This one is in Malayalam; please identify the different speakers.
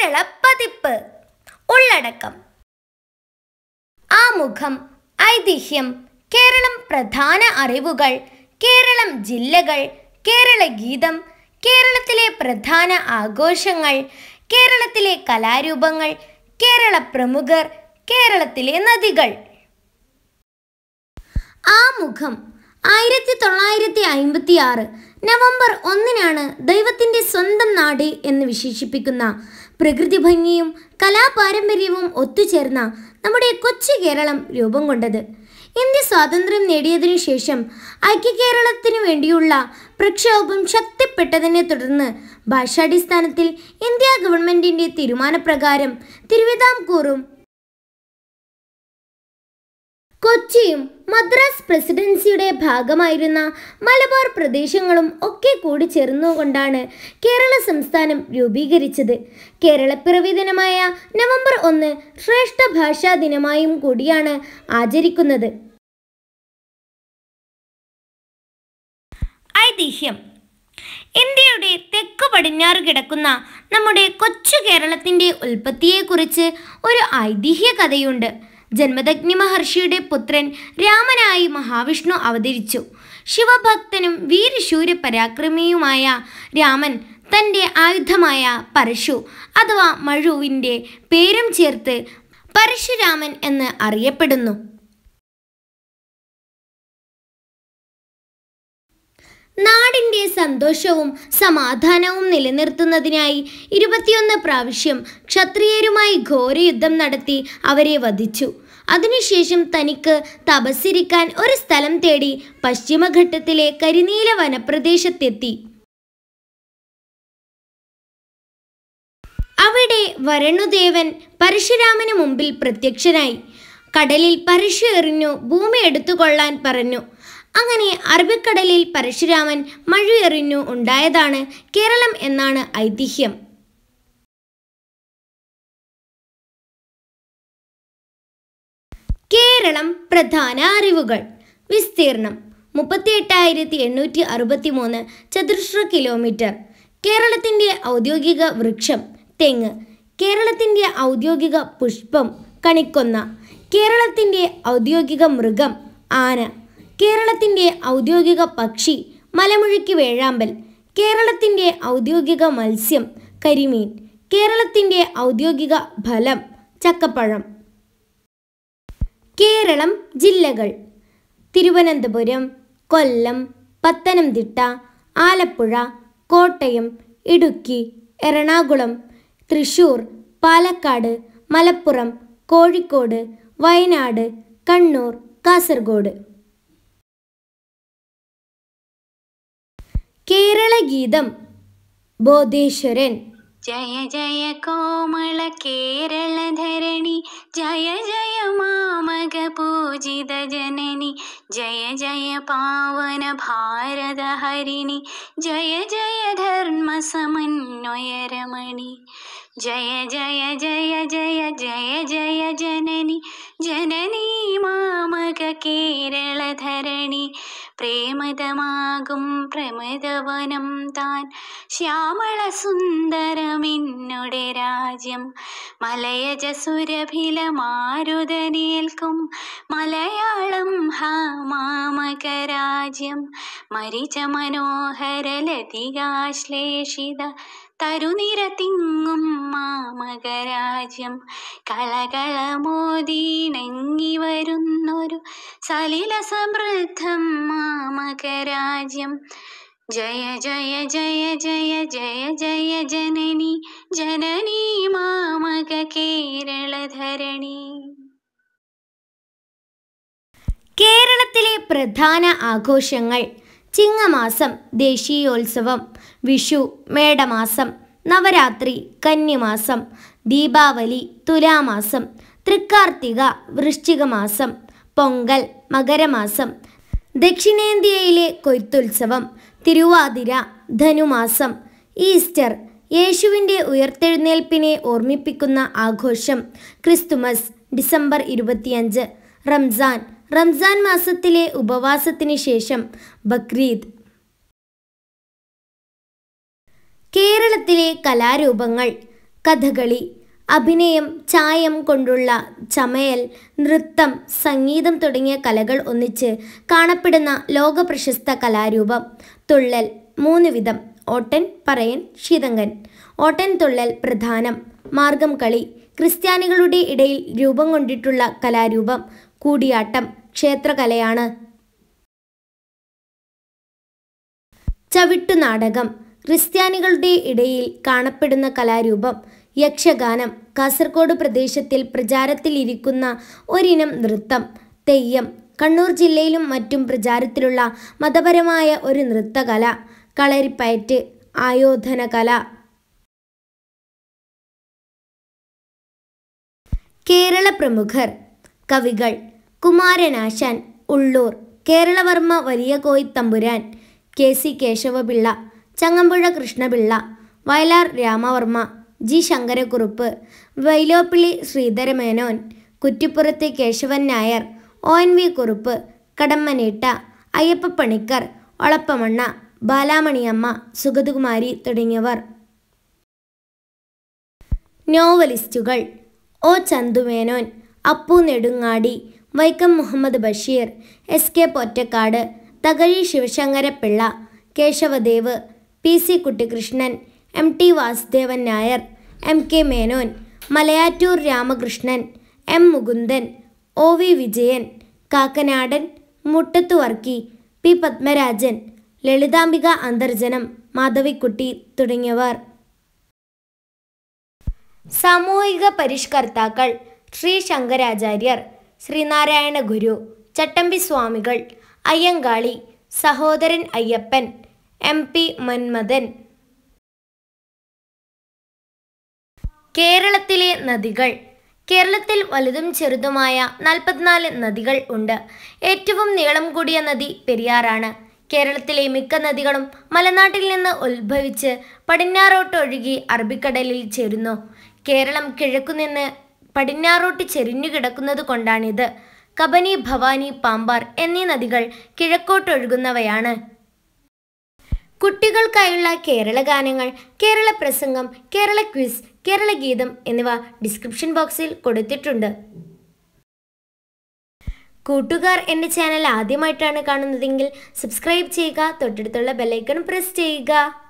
Speaker 1: കേരള പതിപ്പ് ഉള്ളടക്കം ആമുഖം ഐതിഹ്യം കേരളം പ്രധാന അറിവുകൾ കേരളം ജില്ലകൾ കേരള ഗീതം കേരളത്തിലെ പ്രധാന ആഘോഷങ്ങൾ കേരളത്തിലെ കലാരൂപങ്ങൾ കേരള പ്രമുഖർ കേരളത്തിലെ നദികൾ ആമുഖം ആയിരത്തി തൊള്ളായിരത്തി അമ്പത്തി ആറ് നവംബർ ഒന്നിനാണ് ദൈവത്തിൻ്റെ സ്വന്തം നാട് എന്ന് വിശേഷിപ്പിക്കുന്ന പ്രകൃതി ഭംഗിയും കലാപാരമ്പര്യവും ഒത്തുചേർന്ന നമ്മുടെ കൊച്ചു കേരളം രൂപം കൊണ്ടത് ഇന്ത്യ സ്വാതന്ത്ര്യം നേടിയതിനു ശേഷം ഐക്യകേരളത്തിനു വേണ്ടിയുള്ള പ്രക്ഷോഭം ശക്തിപ്പെട്ടതിനെ തുടർന്ന് ഭാഷാടിസ്ഥാനത്തിൽ ഇന്ത്യ ഗവൺമെൻറ്റിൻ്റെ തീരുമാനപ്രകാരം തിരുവിതാംകൂറും കൊച്ചിയും മദ്രാസ് പ്രസിഡൻസിയുടെ ഭാഗമായിരുന്ന മലബാർ പ്രദേശങ്ങളും ഒക്കെ കൂടി ചേർന്നുകൊണ്ടാണ് കേരള സംസ്ഥാനം രൂപീകരിച്ചത് കേരളപ്പിറവി ദിനമായ നവംബർ ഒന്ന് ശ്രേഷ്ഠ ഭാഷാ ദിനമായും കൂടിയാണ് ആചരിക്കുന്നത് ഐതിഹ്യം ഇന്ത്യയുടെ തെക്ക് പടിഞ്ഞാറ് കിടക്കുന്ന നമ്മുടെ കൊച്ചു കേരളത്തിൻ്റെ ഉൽപ്പത്തിയെക്കുറിച്ച് ഒരു ഐതിഹ്യ കഥയുണ്ട് ജന്മദഗ്നി മഹർഷിയുടെ പുത്രൻ രാമനായി മഹാവിഷ്ണു അവതരിച്ചു ശിവഭക്തനും വീരശൂര്യ പരാക്രമിയുമായ രാമൻ തൻ്റെ ആയുധമായ പരശു അഥവാ മഴുവിൻ്റെ പേരും ചേർത്ത് പരശുരാമൻ എന്ന് അറിയപ്പെടുന്നു നാടിൻ്റെ സന്തോഷവും സമാധാനവും നിലനിർത്തുന്നതിനായി ഇരുപത്തിയൊന്ന് പ്രാവശ്യം ക്ഷത്രിയരുമായി ഘോരയുദ്ധം നടത്തി അവരെ വധിച്ചു അതിനുശേഷം തനിക്ക് തപസ്സിരിക്കാൻ ഒരു സ്ഥലം തേടി പശ്ചിമഘട്ടത്തിലെ കരിനീല വനപ്രദേശത്തെത്തി അവിടെ വരണുദേവൻ പരശുരാമന് മുമ്പിൽ പ്രത്യക്ഷനായി കടലിൽ പരശു എറിഞ്ഞു ഭൂമി എടുത്തുകൊള്ളാൻ പറഞ്ഞു അങ്ങനെ അറബിക്കടലിൽ പരശുരാമൻ മഴയെറിഞ്ഞു ഉണ്ടായതാണ് കേരളം എന്നാണ് ഐതിഹ്യം കേരളം പ്രധാന അറിവുകൾ വിസ്തീർണം മുപ്പത്തി എട്ടായിരത്തി എണ്ണൂറ്റി അറുപത്തി മൂന്ന് ചതുരശ്ര കിലോമീറ്റർ കേരളത്തിൻ്റെ ഔദ്യോഗിക വൃക്ഷം തെങ്ങ് കേരളത്തിൻ്റെ ഔദ്യോഗിക പുഷ്പം കണിക്കൊന്ന കേരളത്തിൻ്റെ ഔദ്യോഗിക മൃഗം ആന കേരളത്തിൻ്റെ ഔദ്യോഗിക പക്ഷി മലമുഴക്കി വേഴാമ്പൽ കേരളത്തിൻ്റെ ഔദ്യോഗിക മത്സ്യം കരിമീൻ കേരളത്തിൻ്റെ ഔദ്യോഗിക ഫലം ചക്കപ്പഴം കേരളം ജില്ലകൾ തിരുവനന്തപുരം കൊല്ലം പത്തനംതിട്ട ആലപ്പുഴ കോട്ടയം ഇടുക്കി എറണാകുളം തൃശൂർ പാലക്കാട് മലപ്പുറം കോഴിക്കോട് വയനാട് കണ്ണൂർ കാസർഗോഡ്
Speaker 2: गीतम् बोधीश्वरन् जय जय कोमल केरल धरणि जय जय मामग पूजित जननि जय जय पावन भारद हरिणि जय जय धर्म समन्ोयरमणि ജയ ജയ ജയ ജയ ജയ ജയ ജനനി ജനനി മാമക കേരള ധരണി പ്രേമതമാകും പ്രമദവനം താൻ ശ്യാമള സുന്ദരമിന്നുടെ രാജ്യം മലയജ സുരഭില മാരുതനേൽക്കും മലയാളം ഹാ മാമക രാജ്യം മരിച്ച മനോഹരലതികാശ്ലേഷിത തരുനിര തിങ്ങും മാമകരാജ്യം കളകളമോദീണങ്ങി വരുന്നൊരു സലില സമൃദ്ധം മാമകരാജ്യം ജയ ജയ ജയ ജയ ജയ ജയ ജനനി ജനനി മാമക കേരളധരണി
Speaker 1: കേരളത്തിലെ പ്രധാന ആഘോഷങ്ങൾ ചിങ്ങമാസം ദേശീയോത്സവം വിഷു മേടമാസം നവരാത്രി കന്യമാസം ദീപാവലി തുലാമാസം തൃക്കാർത്തിക വൃശ്ചികമാസം പൊങ്കൽ മകരമാസം ദക്ഷിണേന്ത്യയിലെ കൊയ്ത്തുത്സവം തിരുവാതിര ധനുമാസം ഈസ്റ്റർ യേശുവിൻ്റെ ഉയർത്തെഴുന്നേൽപ്പിനെ ഓർമ്മിപ്പിക്കുന്ന ആഘോഷം ക്രിസ്തുമസ് ഡിസംബർ ഇരുപത്തിയഞ്ച് റംസാൻ റംസാൻ മാസത്തിലെ ഉപവാസത്തിന് ശേഷം ബക്രീദ് കേരളത്തിലെ കലാരൂപങ്ങൾ കഥകളി അഭിനയം ചായം കൊണ്ടുള്ള ചമയൽ നൃത്തം സംഗീതം തുടങ്ങിയ കലകൾ ഒന്നിച്ച് കാണപ്പെടുന്ന ലോകപ്രശസ്ത കലാരൂപം തുള്ളൽ മൂന്ന് വിധം ഓട്ടൻ പറയൻ ശീതങ്കൻ ഓട്ടൻ തുള്ളൽ പ്രധാനം മാർഗം കളി ക്രിസ്ത്യാനികളുടെ ഇടയിൽ രൂപം കൊണ്ടിട്ടുള്ള കലാരൂപം കൂടിയാട്ടം ക്ഷേത്രകലയാണ് ചവിട്ടുനാടകം ക്രിസ്ത്യാനികളുടെ ഇടയിൽ കാണപ്പെടുന്ന കലാരൂപം യക്ഷഗാനം കാസർഗോഡ് പ്രദേശത്തിൽ പ്രചാരത്തിലിരിക്കുന്ന ഒരിനം നൃത്തം തെയ്യം കണ്ണൂർ ജില്ലയിലും മറ്റും പ്രചാരത്തിലുള്ള മതപരമായ ഒരു നൃത്തകല കളരിപ്പയറ്റ് ആയോധന കല കേരള പ്രമുഖർ കവികൾ Kumaranasan Ulloor Keralavarma Valiya Koithampuran K C Kesavapillai Changampuzha Krishnapillai Vayalar Ramavarma G Sankarakurup Vyloppilly Sreedharamenon കുറ്റിപ്പുറത്തെ Kesavan Nair O N V Kurup Kadammanitta Ayyappa Panicker Olappamanna Balamaniamma Sugathakumari തുടങ്ങിയവർ നോവലിസ്റ്റുകൾ O Chandumenon Appu Nedungadi Vaikom Muhammad Basheer S K Pottekkatt Thakazhi Sivasankarapillai Kesavadev P C Kuttikrishnan M T Vasudevan Nair M K Menon Malayattoor Ramakrishnan M Mukundan O V Vijayan Kakkanadan Muttathu Varkey P Padmarajan Lalithambika Antharjanam Madhavikutty തുടങ്ങിയവർ സാമൂഹിക പരിഷ്കർത്താക്കൾ ശ്രീ ശങ്കരാചാര്യർ ശ്രീനാരായണ ഗുരു ചട്ടമ്പി സ്വാമികൾ അയ്യങ്കാളി സഹോദരൻ അയ്യപ്പൻ എം പി മന്മഥൻ കേരളത്തിലെ നദികൾ കേരളത്തിൽ വലുതും ചെറുതുമായ നാൽപ്പത്തിനാല് നദികൾ ഉണ്ട് ഏറ്റവും നീളം കൂടിയ നദി പെരിയാറാണ് കേരളത്തിലെ മിക്ക നദികളും മലനാട്ടിൽ നിന്ന് ഉത്ഭവിച്ച് പടിഞ്ഞാറോട്ടൊഴുകി അറബിക്കടലിൽ ചേരുന്നു കേരളം കിഴക്കുനിന്ന് പടിഞ്ഞാറോട്ട് ചെരിഞ്ഞുകിടക്കുന്നത് കൊണ്ടാണിത് കബനി ഭവാനി പാമ്പാർ എന്നീ നദികൾ കിഴക്കോട്ടൊഴുകുന്നവയാണ് കുട്ടികൾക്കായുള്ള കേരള ഗാനങ്ങൾ കേരള പ്രസംഗം കേരള ക്വിസ് കേരള ഗീതം എന്നിവ ഡിസ്ക്രിപ്ഷൻ ബോക്സിൽ കൊടുത്തിട്ടുണ്ട് കൂട്ടുകാർ എൻ്റെ ചാനൽ ആദ്യമായിട്ടാണ് കാണുന്നതെങ്കിൽ സബ്സ്ക്രൈബ് ചെയ്യുക തൊട്ടടുത്തുള്ള ബെല്ലൈക്കൺ പ്രസ് ചെയ്യുക